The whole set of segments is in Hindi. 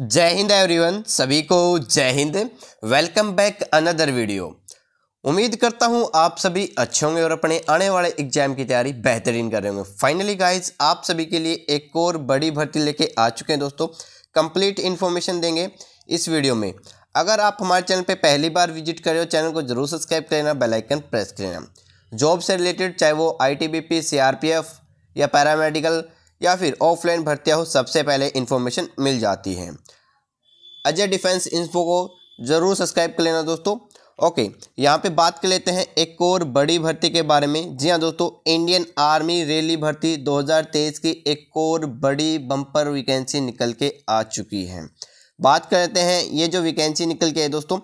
जय हिंद एवरीवन सभी को Jai Hind welcome back another video उम्मीद करता हूं आप सभी अच्छे होंगे और अपने आने वाले एग्जाम की तैयारी बेहतरीन कर रहे होंगे फाइनली गाइस आप सभी के लिए एक और बड़ी भर्ती लेके आ चुके हैं दोस्तों कंप्लीट इन्फॉर्मेशन देंगे इस वीडियो में अगर आप हमारे चैनल पर पहली बार विजिट कर रहे हो चैनल को जरूर सब्सक्राइब कर लेना बेलाइकन प्रेस कर लेना जॉब से रिलेटेड चाहे वो I T B P C R P F या पैरामेडिकल या फिर ऑफलाइन भर्तियाँ हो सबसे पहले इन्फॉर्मेशन मिल जाती है अजय डिफेंस इन्फो को ज़रूर सब्सक्राइब कर लेना दोस्तों ओके यहाँ पे बात कर लेते हैं एक और बड़ी भर्ती के बारे में जी हाँ दोस्तों इंडियन आर्मी रैली भर्ती 2023 की एक और बड़ी बम्पर वैकेंसी निकल के आ चुकी है बात करते हैं ये जो वैकेंसी निकल के है दोस्तों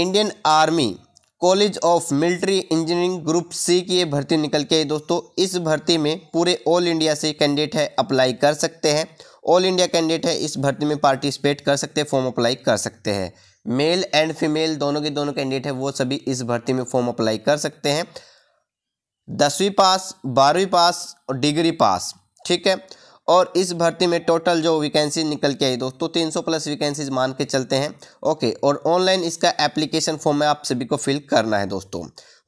Indian Army College of Military Engineering group C की ये भर्ती निकल के दोस्तों इस भर्ती में पूरे ऑल इंडिया से कैंडिडेट है अप्लाई कर सकते हैं ऑल इंडिया कैंडिडेट है इस भर्ती में पार्टिसिपेट कर सकते हैं फॉर्म अप्लाई कर सकते हैं मेल एंड फीमेल दोनों के दोनों कैंडिडेट हैं वो सभी इस भर्ती में फॉर्म अप्लाई कर सकते हैं दसवीं पास बारहवीं पास और डिग्री पास ठीक है और इस भर्ती में टोटल जो वैकेंसी निकल के आई दोस्तों तीन सौ प्लस वैकेंसीज मान के चलते हैं ओके और ऑनलाइन इसका एप्लीकेशन फॉर्म में आप सभी को फिल करना है दोस्तों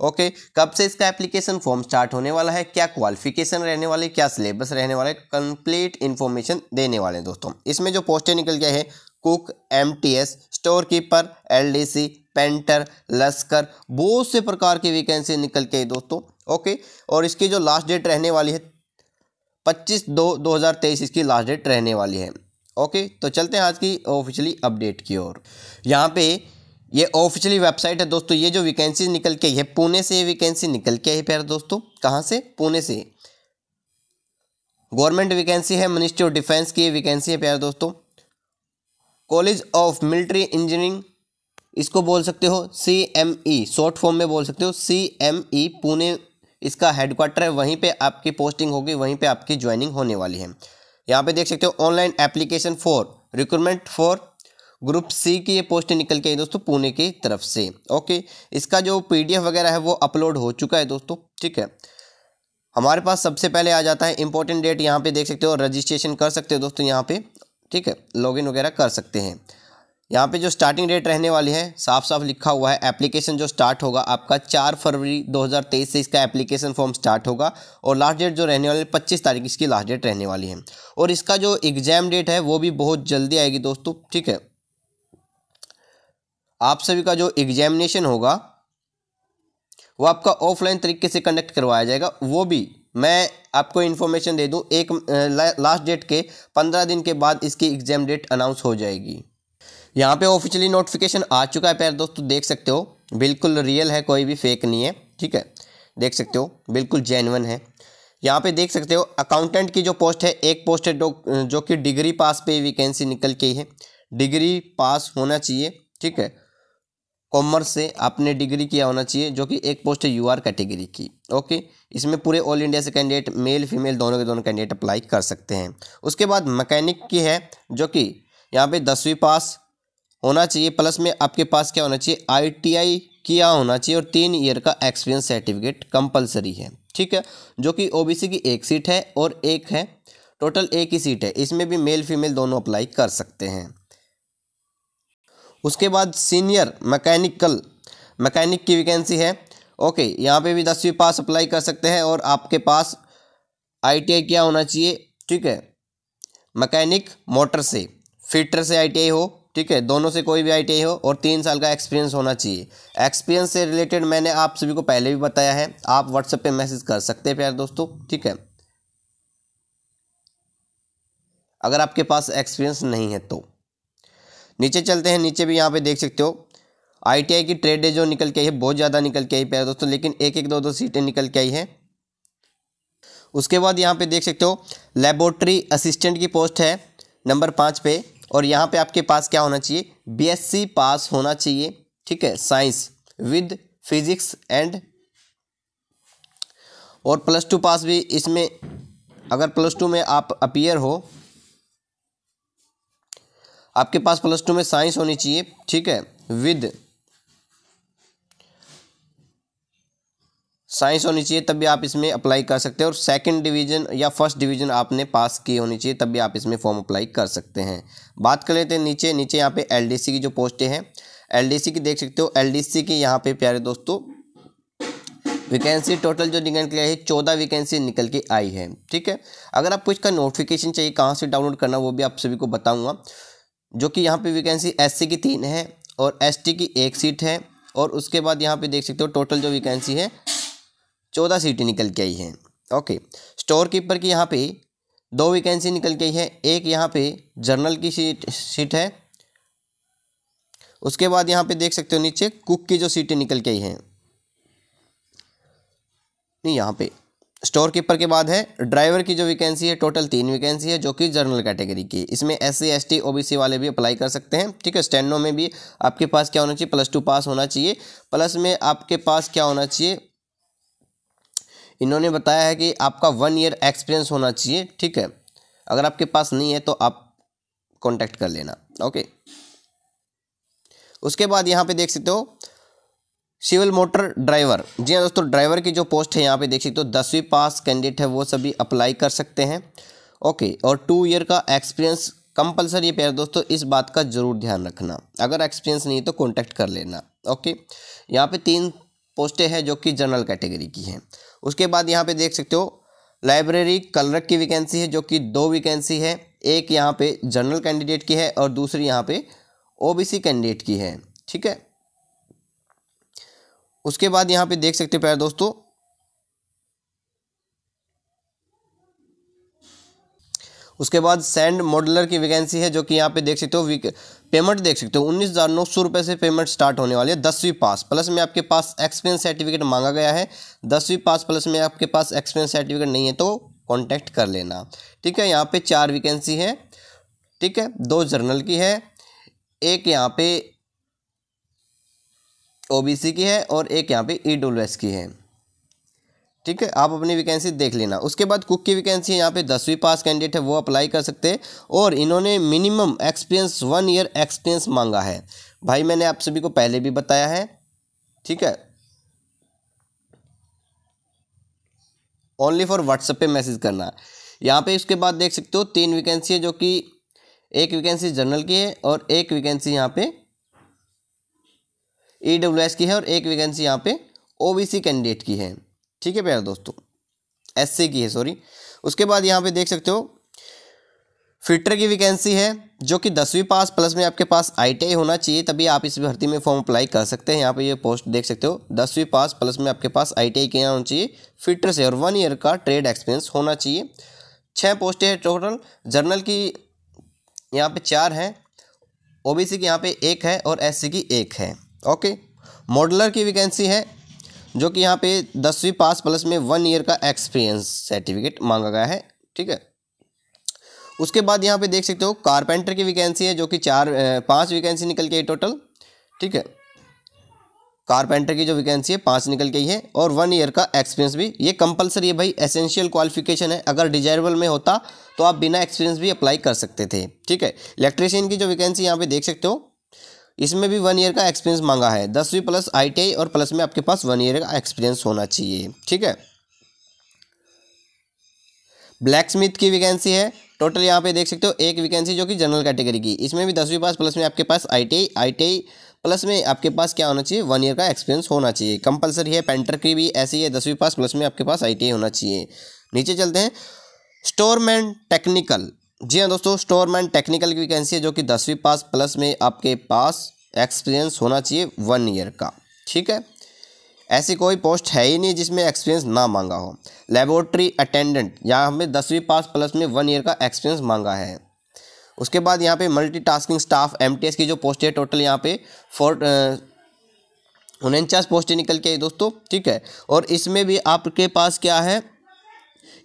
ओके कब से इसका एप्लीकेशन फॉर्म स्टार्ट होने वाला है क्या क्वालिफिकेशन रहने वाले क्या सिलेबस रहने वाले कंप्लीट इन्फॉर्मेशन देने वाले हैं दोस्तों इसमें जो पोस्टें निकल गया है cook MTS storekeeper LDC painter लस्कर बहुत से प्रकार की वैकेंसी निकल के दोस्तों ओके और इसकी जो लास्ट डेट रहने वाली है पच्चीस दो दो हज़ार तेईस इसकी लास्ट डेट रहने वाली है ओके तो चलते हैं आज की ऑफिशियली अपडेट की ओर यहाँ पे ये ऑफिशियली वेबसाइट है दोस्तों ये जो वैकेंसी निकल के है पुणे से ये वैकेंसी निकल के है प्यार दोस्तों कहाँ से पुणे से गवर्नमेंट वैकेंसी है मिनिस्ट्री ऑफ डिफेंस की वैकेंसी है प्यार दोस्तों कॉलेज ऑफ मिलिट्री इंजीनियरिंग इसको बोल सकते हो C M E short form में बोल सकते हो सी एम ई पुणे इसका हेडक्वार्टर है वहीं पे आपकी पोस्टिंग होगी वहीं पे आपकी ज्वाइनिंग होने वाली है यहाँ पे देख सकते हो online application for recruitment for group C की ये पोस्ट निकल के आई दोस्तों पुणे की तरफ से ओके इसका जो पीडीएफ वगैरह है वो अपलोड हो चुका है दोस्तों ठीक है हमारे पास सबसे पहले आ जाता है इंपॉर्टेंट डेट यहाँ पे देख सकते हो रजिस्ट्रेशन कर सकते हो दोस्तों यहाँ पे ठीक है लॉगिन वगैरह कर सकते हैं यहाँ पे जो स्टार्टिंग डेट रहने वाली है साफ साफ लिखा हुआ है एप्लीकेशन जो स्टार्ट होगा आपका चार फरवरी 2023 से इसका एप्लीकेशन फॉर्म स्टार्ट होगा और लास्ट डेट जो रहने वाली है पच्चीस तारीख इसकी लास्ट डेट रहने वाली है और इसका जो एग्ज़ाम डेट है वो भी बहुत जल्दी आएगी दोस्तों ठीक है आप सभी का जो एग्जामिनेशन होगा वो आपका ऑफलाइन तरीके से कंडक्ट करवाया जाएगा वो भी मैं आपको इन्फॉर्मेशन दे दूँ एक लास्ट डेट के पंद्रह दिन के बाद इसकी एग्ज़ाम डेट अनाउंस हो जाएगी यहाँ पे ऑफिशियली नोटिफिकेशन आ चुका है पैर दोस्तों देख सकते हो बिल्कुल रियल है कोई भी फेक नहीं है ठीक है देख सकते हो बिल्कुल जेनवन है यहाँ पे देख सकते हो अकाउंटेंट की जो पोस्ट है एक पोस्ट है जो कि डिग्री पास पे वैकेंसी निकल के है डिग्री पास होना चाहिए ठीक है कॉमर्स से आपने डिग्री किया होना चाहिए जो कि एक पोस्ट है यू आर कैटेगरी की ओके इसमें पूरे ऑल इंडिया से कैंडिडेट मेल फीमेल दोनों के दोनों कैंडिडेट अप्लाई कर सकते हैं उसके बाद मकैनिक की है जो कि यहाँ पे दसवीं पास होना चाहिए प्लस में आपके पास क्या होना चाहिए आईटीआई किया होना चाहिए और तीन ईयर का एक्सपीरियंस सर्टिफिकेट कंपलसरी है ठीक है जो कि ओबीसी की एक सीट है और एक है टोटल एक ही सीट है इसमें भी मेल फीमेल दोनों अप्लाई कर सकते हैं उसके बाद सीनियर मैकेनिकल मैकेनिक की वैकेंसी है ओके यहाँ पे भी दसवीं पास अप्लाई कर सकते हैं और आपके पास आईटीआई क्या होना चाहिए ठीक है मैकेनिक मोटर से फिटर से आईटीआई हो ठीक है दोनों से कोई भी आई हो और तीन साल का एक्सपीरियंस होना चाहिए एक्सपीरियंस से रिलेटेड मैंने आप सभी को पहले भी बताया है आप व्हाट्सएप पे मैसेज कर सकते हैं प्यार दोस्तों ठीक है अगर आपके पास एक्सपीरियंस नहीं है तो नीचे चलते हैं नीचे भी यहाँ पे देख सकते हो आईटीआई की ट्रेड जो निकल के आई है बहुत ज़्यादा निकल के आई प्यारे दोस्तों लेकिन एक एक दो दो सीटें निकल के आई है उसके बाद यहाँ पे देख सकते हो लेबोरेटरी असिस्टेंट की पोस्ट है नंबर पाँच पे और यहाँ पे आपके पास क्या होना चाहिए बीएससी पास होना चाहिए ठीक है साइंस विद फिजिक्स एंड और प्लस टू पास भी इसमें अगर प्लस टू में आप अपियर हो आपके पास प्लस टू में साइंस होनी चाहिए ठीक है विद साइंस होनी चाहिए तब भी आप इसमें अप्लाई कर सकते हैं और सेकंड डिवीजन या फर्स्ट डिवीजन आपने पास की होनी चाहिए तब भी आप इसमें फॉर्म अप्लाई कर सकते हैं बात कर लेते हैं नीचे नीचे यहाँ पे एलडीसी की जो पोस्टें हैं एलडीसी की देख सकते हो एलडीसी की यहाँ पे प्यारे दोस्तों वैकेंसी टोटल जो निकल आई है चौदह वैकेंसी निकल के आई है ठीक है अगर आपको इसका नोटिफिकेशन चाहिए कहाँ से डाउनलोड करना वो भी आप सभी को बताऊँगा जो कि यहाँ पर वैकेंसी एस की तीन है और एस की एक सीट है और उसके बाद यहाँ पे देख सकते हो टोटल जो वैकेंसी है चौदह सीटें निकल के आई हैं ओके स्टोर कीपर की यहाँ पे दो वैकेंसी निकल के आई है एक यहाँ पे जर्नल की सीट सीट है उसके बाद यहाँ पे देख सकते हो नीचे कुक की जो सीटें निकल के आई हैं नहीं यहाँ पे स्टोर कीपर के बाद है ड्राइवर की जो वैकेंसी है टोटल तीन वैकेंसी है जो कि जर्नल कैटेगरी की इसमें S C S T O B C वाले भी अप्लाई कर सकते हैं ठीक है स्टैंडो में भी आपके पास क्या होना चाहिए प्लस टू पास होना चाहिए प्लस में आपके पास क्या होना चाहिए इन्होंने बताया है कि आपका वन ईयर एक्सपीरियंस होना चाहिए ठीक है अगर आपके पास नहीं है तो आप कॉन्टैक्ट कर लेना ओके उसके बाद यहाँ पे देख सकते हो सिविल मोटर ड्राइवर जी हाँ दोस्तों ड्राइवर की जो पोस्ट है यहाँ पे देख सकते हो दसवीं पास कैंडिडेट है वो सभी अप्लाई कर सकते हैं ओके और टू ईयर का एक्सपीरियंस कंपलसरी है प्यारे दोस्तों इस बात का जरूर ध्यान रखना अगर एक्सपीरियंस नहीं है तो कॉन्टैक्ट कर लेना ओके यहाँ पे तीन पोस्टें हैं जो कि जनरल कैटेगरी की हैं उसके बाद यहाँ पे देख सकते हो लाइब्रेरी कलरक की वैकेंसी है जो कि दो वैकेंसी है एक यहाँ पे जनरल कैंडिडेट की है और दूसरी यहाँ पे ओबीसी कैंडिडेट की है ठीक है उसके बाद यहाँ पे देख सकते हो प्यार दोस्तों उसके बाद सैंड मॉडलर की वैकेंसी है जो कि यहाँ पे देख सकते हो पेमेंट देख सकते हो उन्नीस हज़ार नौ सौ रुपये से पेमेंट स्टार्ट होने वाली है दसवीं पास प्लस में आपके पास एक्सपीरियंस सर्टिफिकेट मांगा गया है दसवीं पास प्लस में आपके पास एक्सपीरियंस सर्टिफिकेट नहीं है तो कॉन्टैक्ट कर लेना ठीक है यहाँ पे चार वैकेंसी है ठीक है दो जर्नल की है एक यहाँ पे ओबीसी की है और एक यहाँ पे ई e की है ठीक है आप अपनी वैकेंसी देख लेना उसके बाद कुक की वैकेंसी यहाँ पे दसवीं पास कैंडिडेट है वो अप्लाई कर सकते हैं और इन्होंने minimum experience one year experience मांगा है भाई मैंने आप सभी को पहले भी बताया है ठीक है ओनली फॉर व्हाट्सएप पे मैसेज करना यहाँ पे उसके बाद देख सकते हो तीन वैकेंसी है जो कि एक वैकेंसी जनरल की है और एक वैकेंसी यहाँ पे ई e की है और एक वैकेंसी यहाँ पे ओ कैंडिडेट की है ठीक है प्यारे दोस्तों एस की है सॉरी उसके बाद यहाँ पे देख सकते हो फिटर की वैकेंसी है जो कि दसवीं पास प्लस में आपके पास आईटीआई होना चाहिए तभी आप इस भर्ती में फॉर्म अप्लाई कर सकते हैं यहाँ पे ये पोस्ट देख सकते हो दसवीं पास प्लस में आपके पास आईटीआई के यहाँ होना चाहिए फिटर से और वन ईयर का ट्रेड एक्सपीरियंस होना चाहिए छः पोस्टें हैं टोटल जर्नल की यहाँ पर चार हैं ओ की यहाँ पर एक है और एस की एक है ओके मॉडलर की वैकेंसी है जो कि यहाँ पे दसवीं पास प्लस में वन ईयर का एक्सपीरियंस सर्टिफिकेट मांगा गया है ठीक है उसके बाद यहाँ पे देख सकते हो कारपेंटर की वैकेंसी है जो कि चार पांच वैकेंसी निकल के टोटल ठीक है कारपेंटर की जो वैकेंसी है पांच निकल गई है और वन ईयर का एक्सपीरियंस भी ये कंपलसरी है भाई एसेंशियल क्वालिफिकेशन है अगर डिजायरेबल में होता तो आप बिना एक्सपीरियंस भी अप्लाई कर सकते थे ठीक है इलेक्ट्रीशियन की जो वैकेंसी यहाँ पे देख सकते हो इसमें भी वन ईयर का एक्सपीरियंस मांगा है दसवीं प्लस आई और प्लस में आपके पास वन ईयर का एक्सपीरियंस होना चाहिए ठीक है ब्लैक स्मिथ की वैकेंसी है टोटल यहाँ पे देख सकते हो एक वैकेंसी जो कि जनरल कैटेगरी की इसमें भी दसवीं पास प्लस में आपके पास आई आई प्लस में आपके पास क्या होना चाहिए वन ईयर का एक्सपीरियंस होना चाहिए कंपलसरी है पेंटर की भी ऐसी है दसवीं पास प्लस में आपके पास आई होना चाहिए नीचे चलते हैं स्टोरमैन टेक्निकल जी हाँ दोस्तों स्टोरमैन टेक्निकल की वैकेंसी है जो कि दसवीं पास प्लस में आपके पास एक्सपीरियंस होना चाहिए वन ईयर का ठीक है ऐसी कोई पोस्ट है ही नहीं जिसमें एक्सपीरियंस ना मांगा हो लेबोरेटरी अटेंडेंट यहाँ हमें दसवीं पास प्लस में वन ईयर का एक्सपीरियंस मांगा है उसके बाद यहाँ पे मल्टीटास्किंग स्टाफ एमटीएस की जो पोस्ट है टोटल यहाँ पे फोर उनचास पोस्टें निकल के आई दोस्तों ठीक है और इसमें भी आपके पास क्या है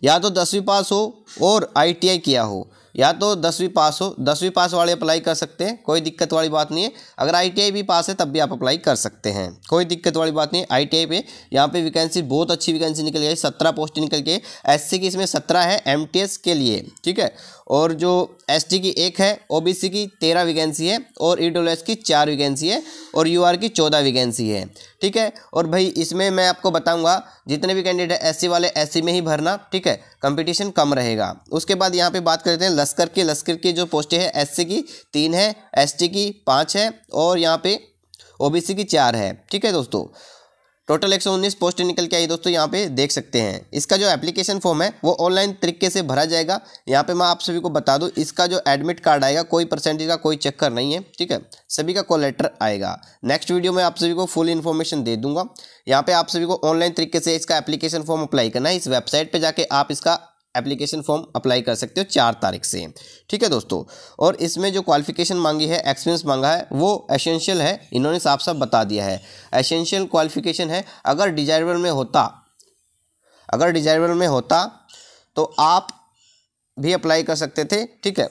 या तो दसवीं पास हो और आईटीआई किया हो या तो दसवीं पास हो दसवीं पास वाले अप्लाई कर सकते हैं कोई दिक्कत वाली बात नहीं है अगर आई भी पास है तब भी आप अप्लाई कर सकते हैं कोई दिक्कत वाली बात नहीं आई टी पे यहाँ पे वैकेंसी बहुत अच्छी वैकेंसी निकल गई सत्रह पोस्ट निकल के एस की इसमें सत्रह है एम के लिए ठीक है और जो एस की एक है ओ की तेरह वैकेंसी है और ई e की चार वैकेंसी है और यू की चौदह वैकेंसी है ठीक है और भाई इसमें मैं आपको बताऊंगा जितने भी कैंडिडेट एस वाले एस में ही भरना ठीक है कंपटीशन कम रहेगा उसके बाद यहाँ पे बात करते हैं लश्कर की लश्कर की जो पोस्टें हैं एस की तीन है एस की पाँच है और यहाँ पे सी की चार है ठीक है दोस्तों टोटल 119 पोस्ट निकल के आई दोस्तों यहाँ पे देख सकते हैं इसका जो एप्लीकेशन फॉर्म है वो ऑनलाइन तरीके से भरा जाएगा यहाँ पे मैं आप सभी को बता दूँ इसका जो एडमिट कार्ड आएगा कोई परसेंटेज का कोई चक्कर नहीं है ठीक है सभी का कॉल लेटर आएगा नेक्स्ट वीडियो में आप सभी को फुल इन्फॉर्मेशन दे दूंगा यहाँ पे आप सभी को ऑनलाइन तरीके से इसका एप्लीकेशन फॉर्म अप्लाई करना है इस वेबसाइट पर जाके आप इसका एप्लीकेशन फॉर्म अप्लाई कर सकते हो चार तारीख से ठीक है दोस्तों और इसमें जो क्वालिफिकेशन मांगी है एक्सपीरियंस मांगा है वो एसेंशियल है इन्होंने साफ साफ बता दिया है एसेंशियल क्वालिफिकेशन है अगर डिजायरेबल में होता अगर डिजायरेबल में होता तो आप भी अप्लाई कर सकते थे ठीक है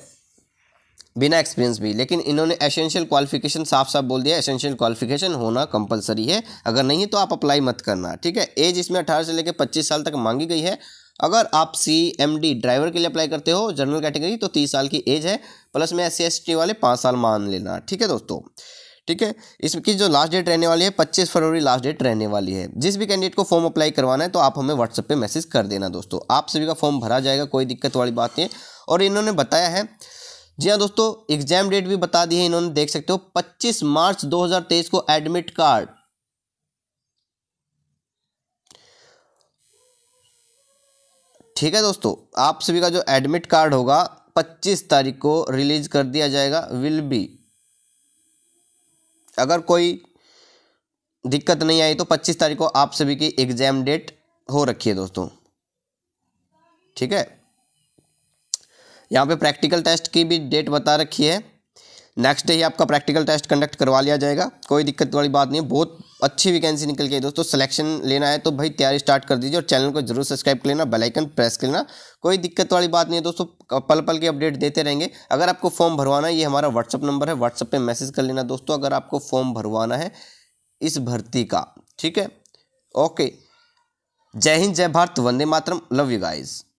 बिना एक्सपीरियंस भी लेकिन इन्होंने एसेंशियल क्वालिफिकेशन साफ साफ बोल दिया एसेंशियल क्वालिफिकेशन होना कंपलसरी है अगर नहीं तो आप अप्लाई मत करना ठीक है एज इसमें 18 से लेकर 25 साल तक मांगी गई है अगर आप सी एम डी ड्राइवर के लिए अप्लाई करते हो जनरल कैटेगरी तो तीस साल की एज है प्लस में एस सी वाले पाँच साल मान लेना ठीक है दोस्तों ठीक है इसकी जो लास्ट डेट रहने वाली है पच्चीस फरवरी लास्ट डेट रहने वाली है जिस भी कैंडिडेट को फॉर्म अप्लाई करवाना है तो आप हमें व्हाट्सएप पे मैसेज कर देना दोस्तों आप सभी का फॉर्म भरा जाएगा कोई दिक्कत वाली बात नहीं और इन्होंने बताया है जी हाँ दोस्तों एग्जाम डेट भी बता दी है इन्होंने देख सकते हो 25 मार्च 2023 को एडमिट कार्ड ठीक है दोस्तों आप सभी का जो एडमिट कार्ड होगा पच्चीस तारीख को रिलीज कर दिया जाएगा विल बी अगर कोई दिक्कत नहीं आई तो पच्चीस तारीख को आप सभी की एग्ज़ाम डेट हो रखी है दोस्तों ठीक है यहाँ पे प्रैक्टिकल टेस्ट की भी डेट बता रखी है नेक्स्ट डे ही आपका प्रैक्टिकल टेस्ट कंडक्ट करवा लिया जाएगा कोई दिक्कत वाली बात नहीं बहुत अच्छी वैकेंसी निकल के दोस्तों सिलेक्शन लेना है तो भाई तैयारी स्टार्ट कर दीजिए और चैनल को जरूर सब्सक्राइब कर लेना बेलाइकन प्रेस कर लेना कोई दिक्कत वाली बात नहीं है दोस्तों पल पल के अपडेट देते रहेंगे अगर आपको फॉर्म भरवाना है ये हमारा व्हाट्सअप नंबर है व्हाट्सअप पर मैसेज कर लेना दोस्तों अगर आपको फॉर्म भरवाना है इस भर्ती का ठीक है ओके जय हिंद जय भारत वंदे मातरम लव यू गाइज़